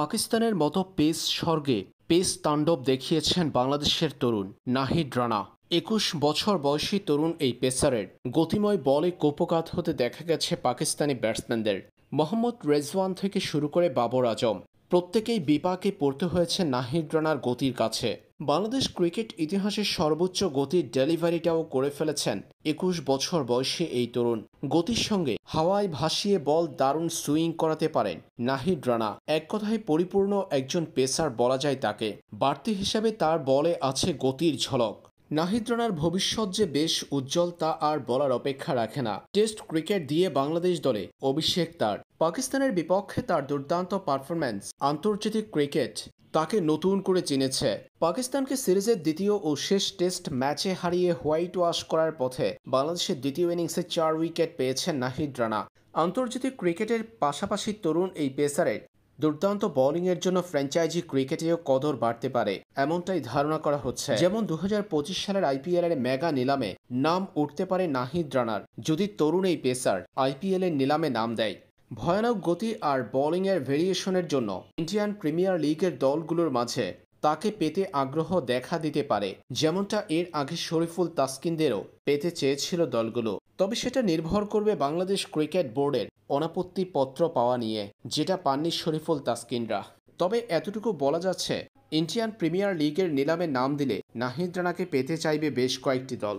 পাকিস্তানের মতো পেস স্বর্গে পেস তাণ্ডব দেখিয়েছেন বাংলাদেশের তরুণ নাহিদ রানা একুশ বছর বয়সী তরুণ এই পেসারের গতিময় বলে কোপকাত হতে দেখা গেছে পাকিস্তানি ব্যাটসম্যানদের মোহাম্মদ রেজওয়ান থেকে শুরু করে বাবর আজম প্রত্যেকেই বিপাকে পড়তে হয়েছে নাহিদ রানার গতির কাছে বাংলাদেশ ক্রিকেট ইতিহাসের সর্বোচ্চ গতির ডেলিভারিটাও করে ফেলেছেন একুশ বছর বয়সী এই তরুণ গতির সঙ্গে হাওয়ায় ভাসিয়ে বল দারুণ সুইং করাতে পারেন নাহিদ রানা এক কথায় পরিপূর্ণ একজন পেসার বলা যায় তাকে বাড়তি হিসাবে তার বলে আছে গতির ঝলক নাহিদ রানার ভবিষ্যৎ যে বেশ উজ্জ্বল তা আর বলার অপেক্ষা রাখে না টেস্ট ক্রিকেট দিয়ে বাংলাদেশ দলে অভিষেক তার পাকিস্তানের বিপক্ষে তার দুর্দান্ত পারফরম্যান্স আন্তর্জাতিক ক্রিকেট তাকে নতুন করে চিনেছে পাকিস্তানকে সিরিজের দ্বিতীয় ও শেষ টেস্ট ম্যাচে হারিয়ে হোয়াইট ওয়াশ করার পথে বাংলাদেশের দ্বিতীয় ইনিংসে চার উইকেট পেয়েছেন নাহিদ রানা আন্তর্জাতিক ক্রিকেটের পাশাপাশি তরুণ এই পেসারের দুর্দান্ত বোলিংয়ের জন্য ফ্র্যাঞ্চাইজি ক্রিকেটেও কদর বাড়তে পারে এমনটাই ধারণা করা হচ্ছে যেমন দু সালের আইপিএল এর মেগা নিলামে নাম উঠতে পারে নাহিদ রানার যদি তরুণ এই পেসার আইপিএল এর নিলামে নাম দেয় ভয়ানক গতি আর বোলিংয়ের ভেরিয়েশনের জন্য ইন্ডিয়ান প্রিমিয়ার লিগের দলগুলোর মাঝে তাকে পেতে আগ্রহ দেখা দিতে পারে যেমনটা এর আগে শরীফুল তাসকিনদেরও পেতে চেয়েছিল দলগুলো তবে সেটা নির্ভর করবে বাংলাদেশ ক্রিকেট বোর্ডের অনাপত্তি পত্র পাওয়া নিয়ে যেটা পাননি শরীফুল তাসকিনরা তবে এতটুকু বলা যাচ্ছে ইন্ডিয়ান প্রিমিয়ার লিগের নিলামে নাম দিলে নাহিদ রানাকে পেতে চাইবে বেশ কয়েকটি দল